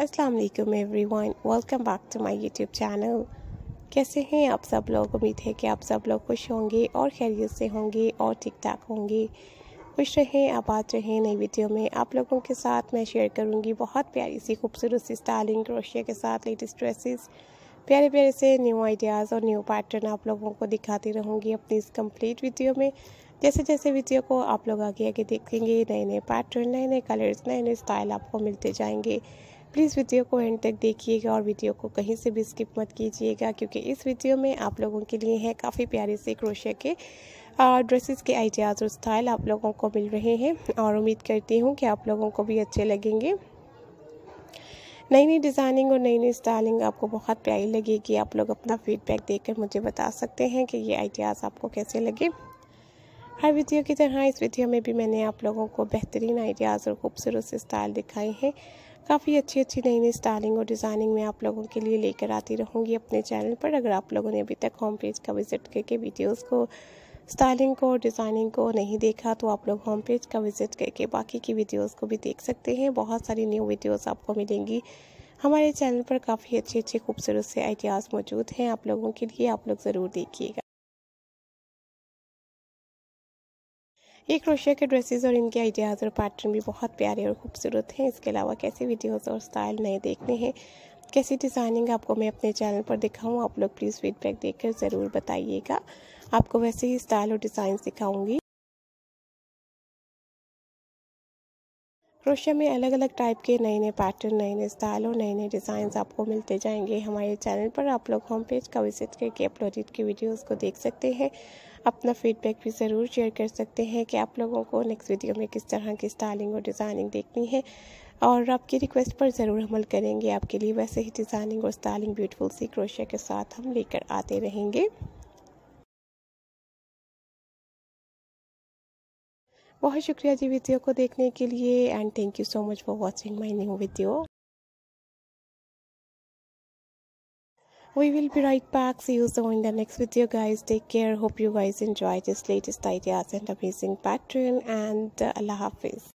अस्सलाम वालेकुम everyone welcome back to my YouTube channel कैसे हैं आप सब लोग उम्मीद है कि आप सब लोग खुश होंगे और खैरियत से होंगे और ठीक ठाक होंगे खुश रहें आबाद रहें नई वीडियो में आप लोगों के साथ मैं शेयर करूंगी बहुत प्यारी सी खूबसूरत सी स्टाइलिंग क्रोशिया के साथ लेटेस्ट ड्रेसेस प्यारे प्यारे से न्यू आइडियाज़ और न्यू पैटर्न आप लोगों को दिखाती रहूँगी अपनी इस कम्प्लीट वीडियो में जैसे जैसे वीडियो को आप लोग आगे आगे देखेंगे नए नए पैटर्न नए नए कलर्स नए नए स्टाइल आपको मिलते जाएंगे प्लीज़ वीडियो को एंड तक देखिएगा और वीडियो को कहीं से भी स्किप मत कीजिएगा क्योंकि इस वीडियो में आप लोगों के लिए है काफ़ी प्यारे से क्रोशिया के ड्रेसेस के आइडियाज़ और स्टाइल आप लोगों को मिल रहे हैं और उम्मीद करती हूँ कि आप लोगों को भी अच्छे लगेंगे नई नई डिज़ाइनिंग और नई नई स्टाइलिंग आपको बहुत प्यारी लगेगी आप लोग अपना फीडबैक देकर मुझे बता सकते हैं कि ये आइडियाज़ आपको कैसे लगे हर वीडियो की तरह इस वीडियो में भी मैंने आप लोगों को बेहतरीन आइडियाज़ और खूबसूरत से स्टाइल दिखाए हैं काफ़ी अच्छी अच्छी नई नई स्टाइलिंग और डिज़ाइनिंग मैं आप लोगों के लिए लेकर आती रहूँगी अपने चैनल पर अगर आप लोगों ने अभी तक होम पेज का विज़िट करके वीडियोज़ को स्टाइलिंग को डिज़ाइनिंग को नहीं देखा तो आप लोग होम पेज का विज़िट करके बाकी की वीडियोज़ को भी देख सकते हैं बहुत सारी न्यू वीडियोज़ आपको मिलेंगी हमारे चैनल पर काफ़ी अच्छे अच्छे खूबसूरत से आइडियाज़ मौजूद हैं आप लोगों के लिए आप लोग ज़रूर देखिएगा ये क्रोशिया के ड्रेसेस और इनके आइडियाज़ और पैटर्न भी बहुत प्यारे और खूबसूरत हैं इसके अलावा कैसे वीडियोस और स्टाइल नए देखने हैं कैसी डिज़ाइनिंग आपको मैं अपने चैनल पर दिखाऊँ आप लोग प्लीज़ फीडबैक देकर ज़रूर बताइएगा आपको वैसे ही स्टाइल और डिज़ाइन दिखाऊँगी क्रोशिया में अलग अलग टाइप के नए नए पैटर्न नए नए स्टाइल और नए नए डिज़ाइन आपको मिलते जाएंगे हमारे चैनल पर आप लोग होम पेज का विजिट करके अपलोडेड की वीडियोस को देख सकते हैं अपना फीडबैक भी ज़रूर शेयर कर सकते हैं कि आप लोगों को नेक्स्ट वीडियो में किस तरह की स्टाइलिंग और डिज़ाइनिंग देखनी है और आपकी रिक्वेस्ट पर ज़रूर अमल करेंगे आपके लिए वैसे ही डिज़ाइनिंग और स्टाइलिंग ब्यूटीफुल सी क्रोशिया के साथ हम लेकर आते रहेंगे बहुत शुक्रिया जी वीडियो को देखने के लिए and thank you so much for watching my new video we will be right back see you soon in the next video guys take care hope you guys enjoy this latest ideas and amazing pattern and uh, allah hafiz